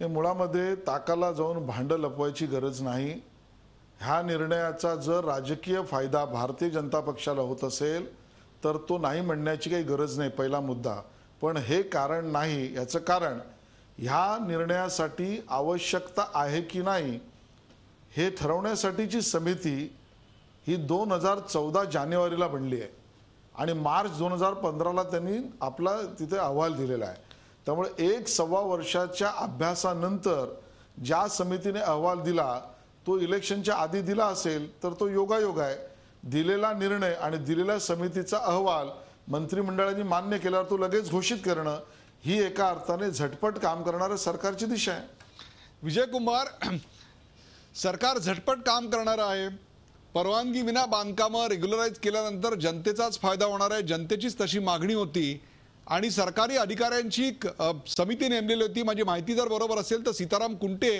हे मुळामध्ये ताकाला जाऊन भांडं लपवायची गरज नाही ह्या निर्णयाचा जर राजकीय फायदा भारतीय जनता पक्षाला होत असेल तर तो नाही म्हणण्याची काही गरज नाही पहिला मुद्दा पण हे कारण नाही याचं कारण ह्या निर्णयासाठी आवश्यकता आहे की नाही हे ठरवण्यासाठीची समिती ही दोन हजार चौदा जानेवारीला बनली आहे आणि मार्च दोन हजार पंधराला त्यांनी आपला तिथे अहवाल दिलेला आहे त्यामुळे एक सव्वा वर्षाच्या अभ्यासानंतर ज्या समितीने अहवाल दिला तो इलेक्शनच्या आधी दिला असेल तर तो योगायोग आहे दिलेला निर्णय आणि दिलेल्या समितीचा अहवाल मंत्रिमंडळाने मान्य केल्यावर तो लगेच घोषित करणं ही एका अर्थाने झटपट काम करणारं सरकारची दिशा आहे विजयकुमार सरकार झटपट काम करणार आहे परवानगी विना बांधकामं रेग्युलराईज केल्यानंतर जनतेचाच फायदा होणार आहे जनतेचीच तशी मागणी होती आणि सरकारी अधिकाऱ्यांची समिती नेमलेली होती माझी माहिती जर बरोबर असेल तर सीताराम कुंटे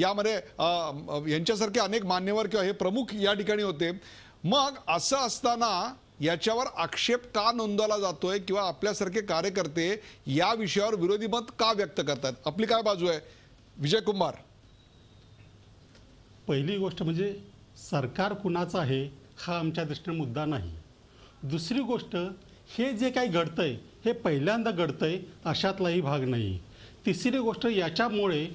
यामध्ये यांच्यासारखे अनेक मान्यवर किंवा हे प्रमुख या ठिकाणी होते मग असं असताना याच्यावर आक्षेप का नोंदवला जातोय किंवा आपल्यासारखे कार्यकर्ते या विषयावर विरोधी मत का व्यक्त करतात आपली काय बाजू आहे विजय कुमार पहिली गोष्ट म्हणजे सरकार कुणाचं आहे हा आमच्या दृष्टीने मुद्दा नाही दुसरी गोष्ट हे जे काही आहे हे पहिल्यांदा आहे अशातलाही भाग नाही तिसरी गोष्ट याच्यामुळे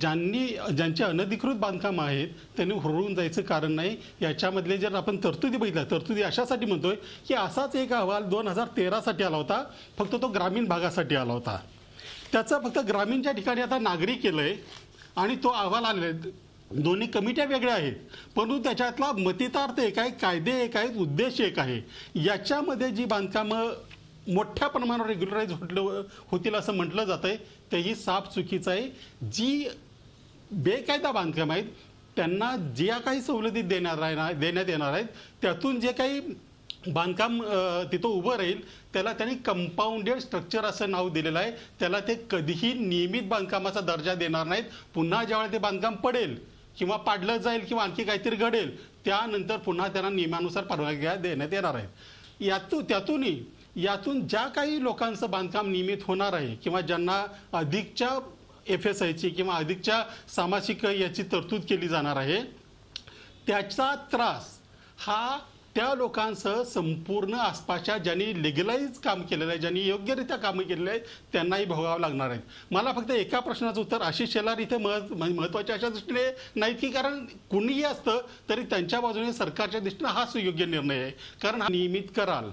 ज्यांनी ज्यांचे अनधिकृत बांधकाम आहेत त्यांनी हुरळून जायचं कारण नाही याच्यामधले जर आपण तरतुदी बघितल्या तरतुदी अशासाठी म्हणतोय की असाच एक अहवाल दोन हजार तेरासाठी आला होता फक्त तो ग्रामीण भागासाठी आला होता त्याचा फक्त ग्रामीणच्या ठिकाणी आता नागरिक केलं आहे आणि तो अहवाल आले दोन्ही कमिट्या वेगळ्या आहेत परंतु त्याच्यातला मतितार्थ एक आहे कायदे एक आहेत उद्देश एक आहे याच्यामध्ये जी बांधकामं मोठ्या प्रमाणावर रेग्युलराईज होटलं होतील असं म्हटलं जात आहे तेही साफ चुकीचं आहे जी बेकायदा बांधकाम आहेत त्यांना ज्या काही सवलती देणार आहे देण्यात येणार आहेत त्यातून जे काही बांधकाम तिथं उभं राहील त्याला त्यांनी कंपाऊंडेड स्ट्रक्चर असं नाव दिलेलं आहे त्याला ते कधीही नियमित बांधकामाचा दर्जा देणार नाहीत पुन्हा ज्यावेळेला ते बांधकाम पडेल किंवा पाडलं जाईल किंवा आणखी काहीतरी घडेल त्यानंतर पुन्हा त्यांना नियमानुसार परवानग्या देण्यात येणार आहेत यातून त्यातूनही यातून ज्या काही लोकांचं बांधकाम नियमित होणार आहे किंवा ज्यांना अधिकच्या एफ एस आयची किंवा अधिकच्या सामाजिक याची तरतूद केली जाणार आहे त्याचा त्रास हा त्या लोकांसह संपूर्ण आसपासच्या ज्यांनी लिगलाईज काम केलेलं आहे ज्यांनी योग्यरित्या कामं केलेलं आहे त्यांनाही भोगावं लागणार आहे मला फक्त एका प्रश्नाचं उत्तर आशिष शेलार इथे महत् म्हणजे महत्त्वाच्या अशा दृष्टीने नाहीत की कारण कुणीही असतं तरी त्यांच्या बाजूने सरकारच्या दृष्टीनं हा सुयोग्य निर्णय आहे कारण नियमित कराल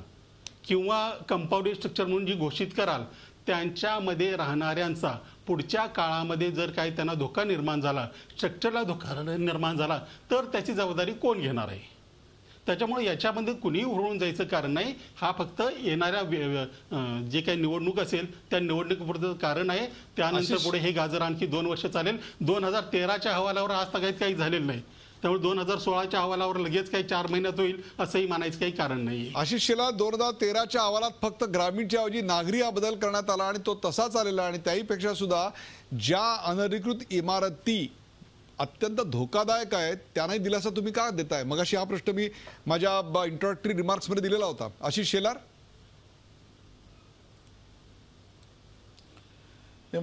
किंवा कंपाऊंड स्ट्रक्चर म्हणून जी घोषित कराल त्यांच्यामध्ये राहणाऱ्यांचा पुढच्या काळामध्ये जर काही त्यांना धोका निर्माण झाला स्ट्रक्चरला धोका निर्माण झाला तर त्याची जबाबदारी कोण घेणार आहे त्याच्यामुळे याच्यामध्ये कुणीही हुरळून जायचं कारण नाही हा फक्त येणाऱ्या जे काही निवडणूक असेल त्या निवडणुकीपुरतं कारण आहे त्यानंतर पुढे हे गाजर आणखी दोन वर्ष चालेल दोन हजार तेराच्या अहवालावर आज तगायत काही झालेलं नाही त्यामुळे दोन हजार सोळाच्या अहवालावर लगेच काही चार महिन्यात होईल असंही मानायचं काही कारण नाही आशिष शिला दोन हजार तेराच्या अहवालात फक्त ग्रामीणच्या ऐवजी नागरी हा बदल करण्यात आला आणि तो तसाच आलेला आणि त्याहीपेक्षा सुद्धा ज्या अनधिकृत इमारती अत्यंत धोकादायक आहेत त्यांनाही दिलासा तुम्ही का देताय मग अशी हा प्रश्न मी माझ्या इंट्रोडक्टरी मध्ये दिलेला होता आशिष शेलार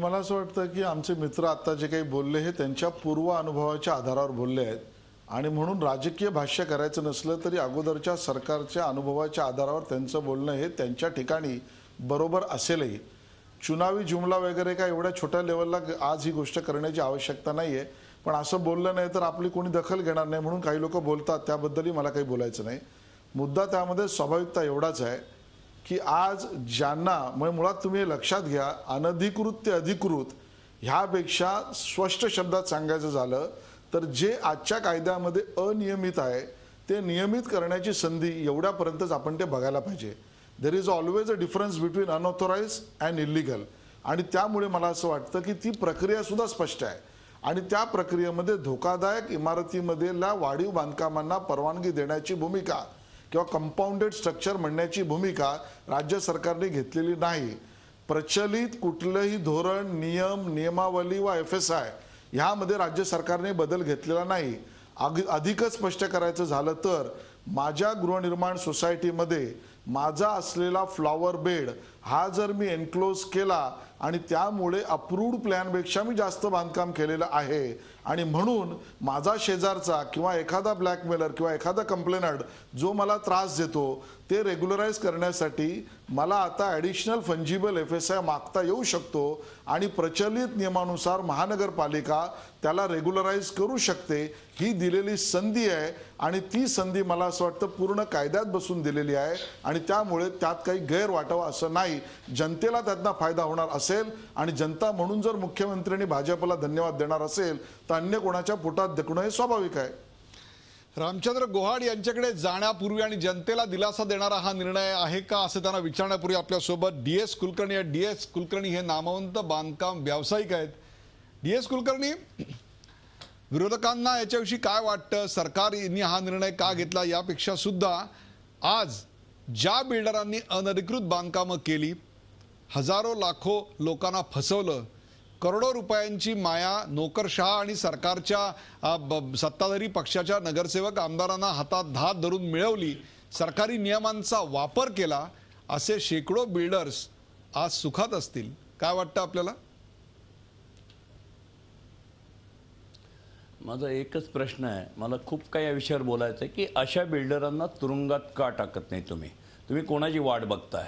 मला असं वाटतं की आमचे मित्र आता जे काही बोलले हे त्यांच्या पूर्व अनुभवाच्या आधारावर बोलले आहेत आणि म्हणून राजकीय भाष्य करायचं नसलं तरी अगोदरच्या सरकारच्या अनुभवाच्या आधारावर त्यांचं बोलणं हे त्यांच्या ठिकाणी बरोबर असेलही चुनावी जुमला वगैरे काय एवढ्या छोट्या लेवलला आज ही गोष्ट करण्याची आवश्यकता नाही आहे पण असं बोललं नाही तर आपली कोणी दखल घेणार नाही म्हणून काही लोक बोलतात त्याबद्दलही मला काही बोलायचं नाही मुद्दा त्यामध्ये स्वाभाविकता एवढाच आहे की आज ज्यांना म्हणजे मुळात तुम्ही लक्षात घ्या अनधिकृत ते अधिकृत ह्यापेक्षा स्पष्ट शब्दात सांगायचं झालं तर जे आजच्या कायद्यामध्ये अनियमित आहे ते नियमित करण्याची संधी एवढ्यापर्यंतच आपण ते बघायला पाहिजे there is always a difference between unauthorise and illegal आणि त्यामुळे मला असं वाटतं की ती प्रक्रियासुद्धा स्पष्ट आहे आणि त्या प्रक्रियेमध्ये धोकादायक इमारतीमध्ये वाढीव बांधकामांना परवानगी देण्याची भूमिका किंवा कंपाऊंडेड स्ट्रक्चर म्हणण्याची भूमिका राज्य सरकारने घेतलेली नाही प्रचलित कुठलंही धोरण नियम नियमावली वा एफ एस आय ह्यामध्ये राज्य सरकारने बदल घेतलेला नाही अग अधिकच स्पष्ट करायचं झालं तर माझ्या गृहनिर्माण सोसायटीमध्ये माझा असलेला फ्लॉवर बेड हा जर मी एनक्लोज केला आणि त्यामुळे अप्रूव्ड प्लॅनपेक्षा मी जास्त बांधकाम केलेलं आहे आणि म्हणून माझा शेजारचा किंवा एखादा ब्लॅकमेलर किंवा एखादा कंप्लेनंट जो मला त्रास देतो ते रेग्युलराईज करण्यासाठी मला आता additional fungible F S I मागता येऊ शकतो आणि प्रचलित नियमानुसार महानगरपालिका त्याला रेग्युलराईज करू शकते ही दिलेली संधी आहे आणि ती संधी मला असं वाटतं पूर्ण कायद्यात बसून दिलेली आहे आणि त्यामुळे त्यात काही गैरवाटावं असं नाही नाही जनतेला त्यांना फायदा होणार असेल आणि जनता म्हणून जर मुख्यमंत्र्यांनी भाजपला धन्यवाद देणार असेल तर अन्य कोणाच्या पोटात दिकणं हे स्वाभाविक आहे रामचंद्र गोहाड यांच्याकडे जाण्यापूर्वी आणि जनतेला दिलासा देणारा हा निर्णय आहे का असं त्यांना विचारण्यापूर्वी आपल्यासोबत D S Kulkarni D S Kulkarni हे नामवंत बांधकाम व्यावसायिक आहेत डी एस कुलकर्णी विरोधकांना याच्याविषयी काय वाटतं सरकारने हा निर्णय का घेतला यापेक्षा सुद्धा आज ज्या बिल्डरांनी अनधिकृत बांधकामं केली हजारो लाखो लोकांना फसवलं करोडो रुपयांची माया नोकरशहा आणि सरकारच्या सत्ताधारी पक्षाच्या नगरसेवक आमदारांना हातात धात धरून मिळवली सरकारी नियमांचा वापर केला असे शेकडो बिल्डर्स आज सुखात असतील काय वाटतं आपल्याला माझा एकच प्रश्न आहे मला खूप काही या विषयावर बोलायचं आहे की अशा बिल्डरांना तुरुंगात का टाकत नाही तुम्ही तुम्ही कोणाची वाट बघताय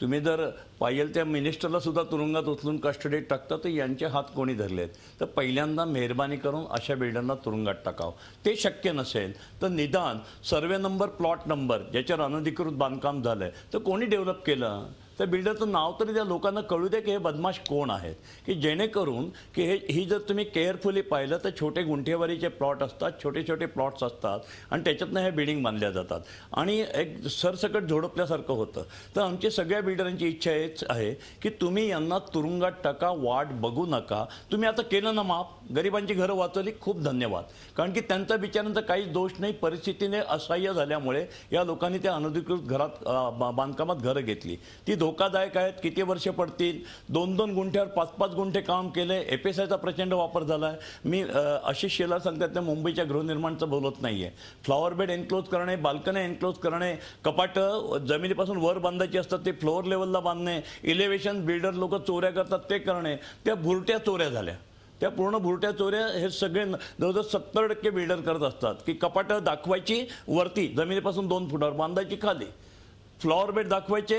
तुम्ही जर पाहिजे त्या मिनिस्टरला सुद्धा तुरुंगात उचलून कस्टडीत टाकता तर यांचे हात कोणी धरलेत तर पहिल्यांदा मेहरबानी करून अशा बिल्डरना तुरुंगात टाकावं ते शक्य नसेल तर निदान सर्वे नंबर प्लॉट नंबर ज्याच्यावर अनधिकृत बांधकाम झालं आहे तर कोणी डेव्हलप केलं त्या बिल्डरचं नाव तरी त्या लोकांना कळू दे की हे बदमाश कोण आहेत की जेणेकरून की हे ही जर तुम्ही केअरफुली पाहिलं तर छोटे गुंठेवारीचे प्लॉट असतात छोटे छोटे प्लॉट्स असतात आणि त्याच्यातनं हे बिल्डिंग बांधल्या जातात आणि एक सरसकट झोडपल्यासारखं होतं तर आमची सगळ्या बिल्डरांची इच्छा हेच आहे की तुम्ही यांना तुरुंगात टाका वाट बघू नका तुम्ही आता केलं ना माफ गरिबांची घरं वाचवली खूप धन्यवाद कारण की त्यांचा बिचारांचा काहीच दोष नाही परिस्थितीने असह्य झाल्यामुळे या लोकांनी त्या अनधिकृत घरात बांधकामात घरं घेतली ती धोकादायक आहेत किती वर्षे पडतील दोन दोन गुंठ्यावर पाच पाच गुंठे काम केले एफ एस आयचा प्रचंड वापर झाला आहे मी आशिष शेला सांगतात त्या मुंबईच्या गृहनिर्माणचं बोलत नाही आहे फ्लॉवर बेड एन्क्लोज करणे बाल्कनी एन्क्लोज करणे कपाटं जमिनीपासून वर बांधायची असतात ते फ्लोअर लेवलला बांधणे इलेव्हेशन बिल्डर लोक चोऱ्या करतात ते करणे त्या भुरट्या चोऱ्या झाल्या त्या पूर्ण भुरट्या चोऱ्या हे सगळे जवळजवळ सत्तर टक्के बिल्डर करत असतात की कपाटं दाखवायची वरती जमिनीपासून दोन फुटावर बांधायची खाली फ्लॉवर बेड दाखवायचे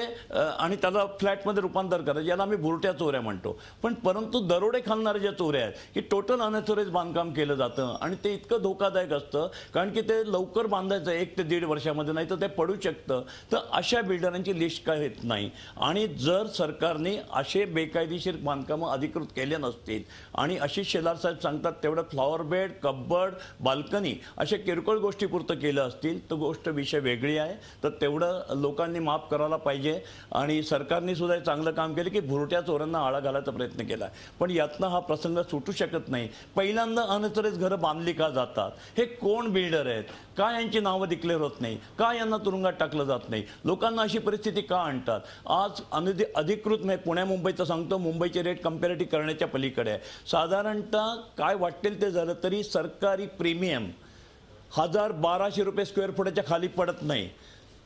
आणि त्याला फ्लॅटमध्ये रूपांतर करायचे याला आम्ही बुरट्या चोऱ्या म्हणतो पण परंतु दरोडे खालणारे ज्या चोऱ्या आहेत की टोटल अनऑथोराईज बांधकाम केलं जातं आणि ते इतकं धोकादायक असतं कारण की ते लवकर बांधायचं एक ते दीड वर्षामध्ये नाही तर ते पडू शकतं तर अशा बिल्डरांची लिस्ट काय येत नाही आणि जर सरकारने असे बेकायदेशीर बांधकामं अधिकृत केले नसतील आणि अशी शेलार साहेब सांगतात तेवढं फ्लॉवर बेड कब्बड बाल्कनी अशा किरकोळ गोष्टीपुरतं केलं असतील तर गोष्ट विषय वेगळी आहे तर तेवढं लोकांना लोकांनी माफ करायला पाहिजे आणि सरकारने सुद्धा चांगलं काम केलं की भुरट्या चोरांना आळा घालायचा प्रयत्न केला पण यातनं हा प्रसंग सुटू शकत नाही पहिल्यांदा अनचरेच घरं बांधली का जातात हे कोण बिल्डर आहेत का यांची नावं डिक्लेअर होत नाही का यांना तुरुंगात टाकलं जात नाही लोकांना अशी परिस्थिती का आणतात आज अनधि अधिकृत नाही पुण्या मुंबईचं सांगतो मुंबईचे रेट कम्पॅरेटिव्ह करण्याच्या पलीकडे आहे साधारणतः काय वाटेल ते झालं तरी सरकारी प्रीमियम हजार बाराशे रुपये स्क्वेअर फुटाच्या खाली पडत नाही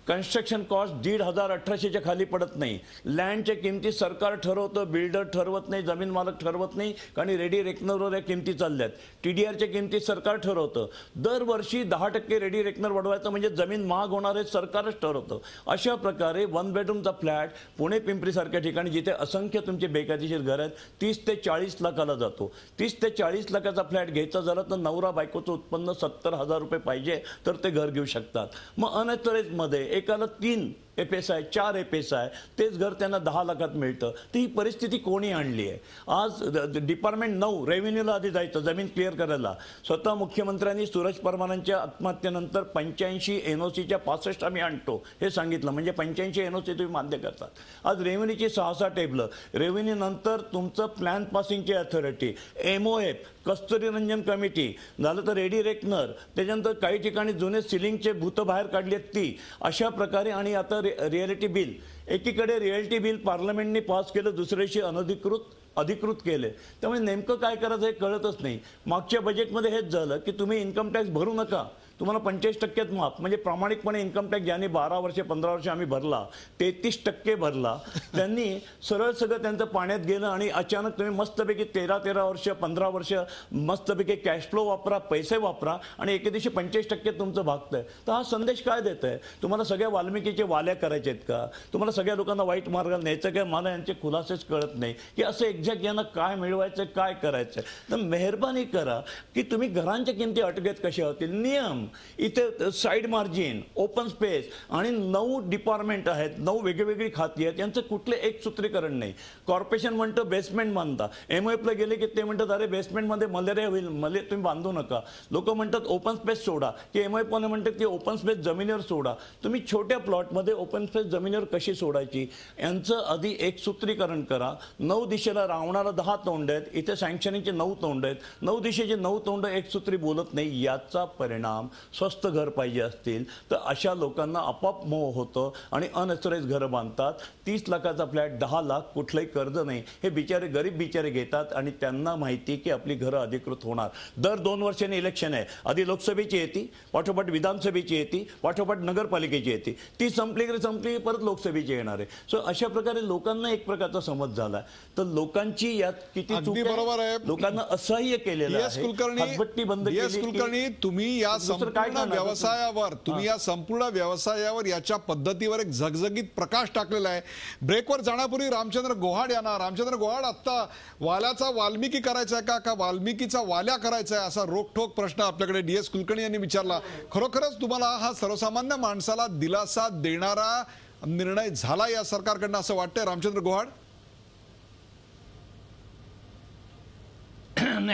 कन्स्ट्रक्शन कॉस्ट दीड हजार अठराशेच्या खाली पडत नाही लँडच्या किमती सरकार ठरवतं बिल्डर ठरवत नाही जमीन मालक ठरवत नाही कारण रेडी रेकनरवर या किमती चालल्यात टी डी आरच्या किमती सरकार ठरवतं दरवर्षी दहा टक्के रेडी रेकनर वाढवायचं म्हणजे जमीन महाग होणार आहे सरकारच ठरवतं अशा प्रकारे वन बेडरूमचा फ्लॅट पुणे पिंपरीसारख्या ठिकाणी जिथे असंख्य तुमचे बेकायदेशीर घर आहेत तीस ते चाळीस लाखाला जातो तीस ते चाळीस लाखाचा फ्लॅट घ्यायचा झाला तर नवरा बायकोचं उत्पन्न सत्तर हजार रुपये पाहिजे तर ते घर घेऊ शकतात मग मध्ये एक आलं तीन एफ एस आय चार एफ एस आय तेच घर त्यांना दहा लाखात मिळतं ती परिस्थिती कोणी आणली आहे आज डिपार्टमेंट नऊ रेव्हेन्यूला आधी जायचं जमीन क्लिअर करायला स्वतः मुख्यमंत्र्यांनी सूरज परमारांच्या आत्महत्येनंतर पंच्याऐंशी एन ओ सीच्या पासष्ट आम्ही आणतो हे सांगितलं म्हणजे पंच्याऐंशी एन ओ सी तुम्ही मान्य करतात आज रेव्हेन्यूची सहासा सहा टेबलं रेव्हेन्यूनंतर तुमचं प्लॅन पासिंगची authority M O F Kasturirangan committee झालं तर रेडी रेकनर त्याच्यानंतर काही ठिकाणी जुने सिलिंगचे भूतं बाहेर आहेत ती अशा प्रकारे आणि आता रियलिटी बिल एकीकडे रिअलिटी बिल पार्लमेंटने पास केलं दुसऱ्याशी अनधिकृत अधिकृत केले त्यामुळे नेमकं काय करायचं हे कळतच नाही मागच्या बजेटमध्ये हेच झालं की तुम्ही इन्कम टॅक्स भरू नका तुम्हाला पंचेचाळीस टक्क्यात माफ म्हणजे प्रामाणिकपणे इन्कम टॅक्स ज्याने बारा वर्षे पंधरा वर्षे आम्ही भरला तेहतीस टक्के भरला त्यांनी सरळ सगळं त्यांचं पाण्यात गेलं आणि अचानक तुम्ही मस्तपैकी तेरा तेरा वर्ष पंधरा वर्ष मस्तपैकी कॅश फ्लो वापरा पैसे वापरा आणि एके दिवशी पंचेचाळीस टक्के तुमचं आहे तर हा संदेश काय देत आहे तुम्हाला सगळ्या वाल्मिकीचे वाल्या करायचे आहेत का तुम्हाला सगळ्या लोकांना वाईट मार्गाला न्यायचं काय मला यांचे खुलासेच कळत नाही की असं एक्झॅक्ट यांना काय मिळवायचं काय करायचं तर मेहरबानी करा की तुम्ही घरांच्या किमती अटकेत कशा होतील नियम इथे साईड मार्जिन ओपन स्पेस आणि नऊ डिपार्टमेंट आहेत नऊ वेगवेगळी खाती आहेत यांचं कुठले एक सूत्रीकरण नाही कॉर्पोरेशन म्हणतं बेसमेंट बांधता एम एफला गेले की ते म्हणतात अरे बेसमेंटमध्ये मलेरिया होईल मले तुम्ही बांधू नका लोक म्हणतात ओपन स्पेस सोडा की एम मध्ये म्हणतात की ओपन स्पेस जमिनीवर सोडा तुम्ही छोट्या प्लॉटमध्ये ओपन स्पेस जमिनीवर कशी सोडायची यांचं आधी एक सूत्रीकरण करा नऊ दिशेला रावणारा दहा तोंड आहेत इथे सँक्शनिंगचे नऊ तोंड आहेत नऊ दिशेचे नऊ तोंड एक सूत्री बोलत नाही याचा परिणाम स्वस्त घर पाहिजे असतील तर अशा लोकांना आपाप मोह होतं आणि अनसरेच घर बांधतात तीस लाखाचा फ्लॅट दहा लाख कुठलंही कर्ज नाही हे बिचारे गरीब बिचारे घेतात आणि त्यांना माहिती की आपली घरं अधिकृत होणार दर दोन वर्षांनी इलेक्शन आहे आधी लोकसभेची येते पाठोपाठ विधानसभेची येते पाठोपाठ नगरपालिकेची येते ती संपली की संपली परत लोकसभेची येणार आहे सो अशा प्रकारे लोकांना एक प्रकारचा समज झाला तर लोकांची यात किती चूक बरोबर आहे लोकांना असह्य केलेलं आहे कुलकर्णी बंद कुलकर्णी तुम्ही या व्यवसायावर तुम्ही या संपूर्ण व्यवसायावर याच्या पद्धतीवर एक झगझगीत प्रकाश टाकलेला आहे ब्रेकवर जाण्यापूर्वी रामचंद्र गोहाड यांना रामचंद्र गोहाड आता वाल्याचा वाल्मिकी करायचा आहे का का वाल्मिकीचा वाल्या करायचा आहे असा रोखोक प्रश्न आपल्याकडे डी एस कुलकर्णी यांनी विचारला खरोखरच तुम्हाला हा सर्वसामान्य माणसाला दिलासा देणारा निर्णय झाला या सरकारकडनं असं वाटतंय रामचंद्र गोहाड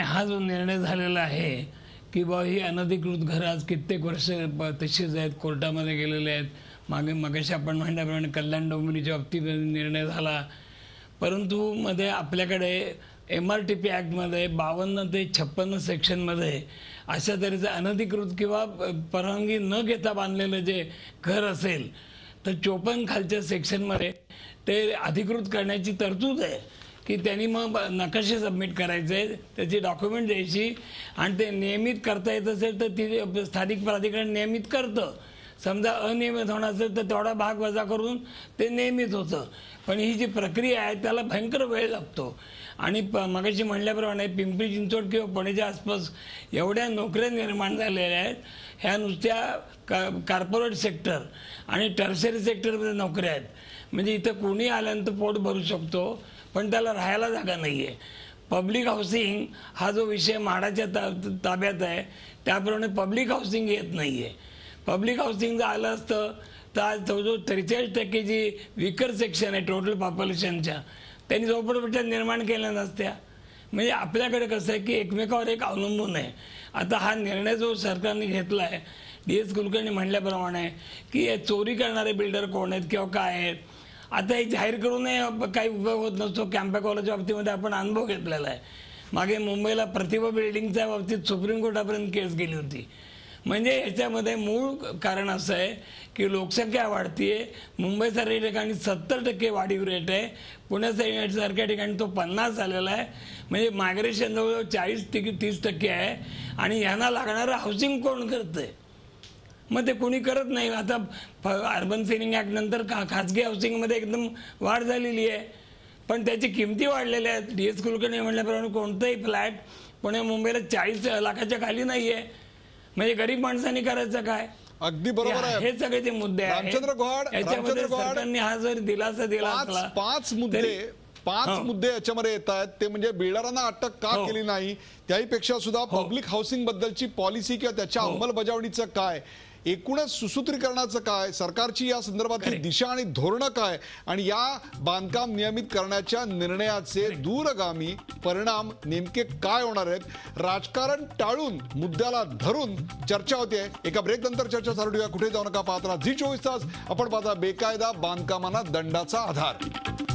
हा जो निर्णय झालेला आहे की बा ही अनधिकृत घर आज कित्येक वर्ष तशीच आहेत कोर्टामध्ये गेलेले आहेत मागे मगाशी आपण म्हणण्याप्रमाणे कल्याण डोंबिवलीच्या बाबतीत निर्णय झाला परंतु मध्ये आपल्याकडे एम आर टी पी ॲक्टमध्ये बावन्न ते छप्पन्न सेक्शनमध्ये अशा तऱ्हेचं अनधिकृत किंवा परवानगी न घेता बांधलेलं जे घर असेल तर चोपन्न खालच्या सेक्शनमध्ये ते अधिकृत करण्याची तरतूद आहे की त्यांनी मग नकाशे सबमिट करायचे त्याची डॉक्युमेंट द्यायची आणि ते नियमित करता येत असेल तर ती स्थानिक प्राधिकरण नियमित करतं समजा अनियमित होणार असेल तर तेवढा भाग वजा करून ते नियमित होतं पण ही जी प्रक्रिया आहे त्याला भयंकर वेळ लागतो आणि प मगाशी म्हणल्याप्रमाणे पिंपरी चिंचवड किंवा पुणेच्या आसपास एवढ्या नोकऱ्या निर्माण झालेल्या आहेत ह्या नुसत्या कॉर्पोरेट कार्पोरेट सेक्टर आणि टर्सरी सेक्टरमध्ये नोकऱ्या आहेत म्हणजे इथं कोणी आल्यानंतर पोट भरू शकतो पण त्याला राहायला जागा नाही आहे पब्लिक हाऊसिंग हा जो विषय म्हाडाच्या ता ताब्यात आहे त्याप्रमाणे पब्लिक हाऊसिंग येत नाही आहे पब्लिक हाऊसिंग जर आलं असतं तर आज जो त्रेचाळीस टक्के जी विकर सेक्शन आहे टोटल पॉप्युलेशनच्या त्यांनी झोपडपट्ट्या निर्माण केल्या नसत्या म्हणजे आपल्याकडे कसं आहे की एकमेकावर एक अवलंबून आहे आता हा निर्णय जो सरकारने घेतला आहे डी एस कुलकर्णी म्हटल्याप्रमाणे की चोरी करणारे बिल्डर कोण आहेत किंवा काय आहेत आता हे जाहीर करूनही काही उपयोग होत नसतो कॅम्पा कॉलेजच्या बाबतीमध्ये आपण अनुभव घेतलेला आहे मागे मुंबईला प्रतिभा बिल्डिंगच्या बाबतीत सुप्रीम कोर्टापर्यंत केस गेली होती म्हणजे याच्यामध्ये मूळ कारण असं आहे की लोकसंख्या वाढती आहे मुंबईसारख्या ठिकाणी सत्तर टक्के वाढीव रेट आहे पुण्यासारख्या ठिकाणी तो पन्नास झालेला आहे म्हणजे मायग्रेशन जवळजवळ चाळीस ते तीस टक्के आहे आणि यांना लागणारं हाऊसिंग कोण करतं आहे मग ते कोणी करत नाही आता अर्बन सेविंग ऍक्ट नंतर का खाजगी हाऊसिंगमध्ये एकदम वाढ झालेली आहे पण त्याची किमती वाढलेल्या आहेत डी एस कुलकर्णी म्हणल्याप्रमाणे कोणताही फ्लॅट पुणे मुंबईला चाळीस लाखाच्या खाली नाही आहे म्हणजे गरीब माणसांनी करायचं काय अगदी बरोबर आहे हे सगळे ते मुद्दे रामचंद्र गौड याच्यामध्ये सरकारने हा जर दिलासा दिला पाच मुद्दे पाच हो. मुद्दे याच्यामध्ये येत आहेत ते म्हणजे बिल्डरांना अटक का हो. केली नाही त्याहीपेक्षा सुद्धा पब्लिक हो. हाऊसिंग बद्दलची पॉलिसी किंवा त्याच्या अंमलबजावणीचं काय एकूणच सुसूत्रीकरणाचं काय सरकारची या संदर्भातली दिशा आणि धोरणं काय आणि या बांधकाम नियमित करण्याच्या निर्णयाचे दूरगामी परिणाम नेमके काय होणार आहेत राजकारण टाळून मुद्द्याला धरून चर्चा होते एका ब्रेक नंतर चर्चा चालू ठेवूया कुठे जाऊ नका पाहत राहा झी चोवीस तास आपण पाहता बेकायदा बांधकामांना दंडाचा आधार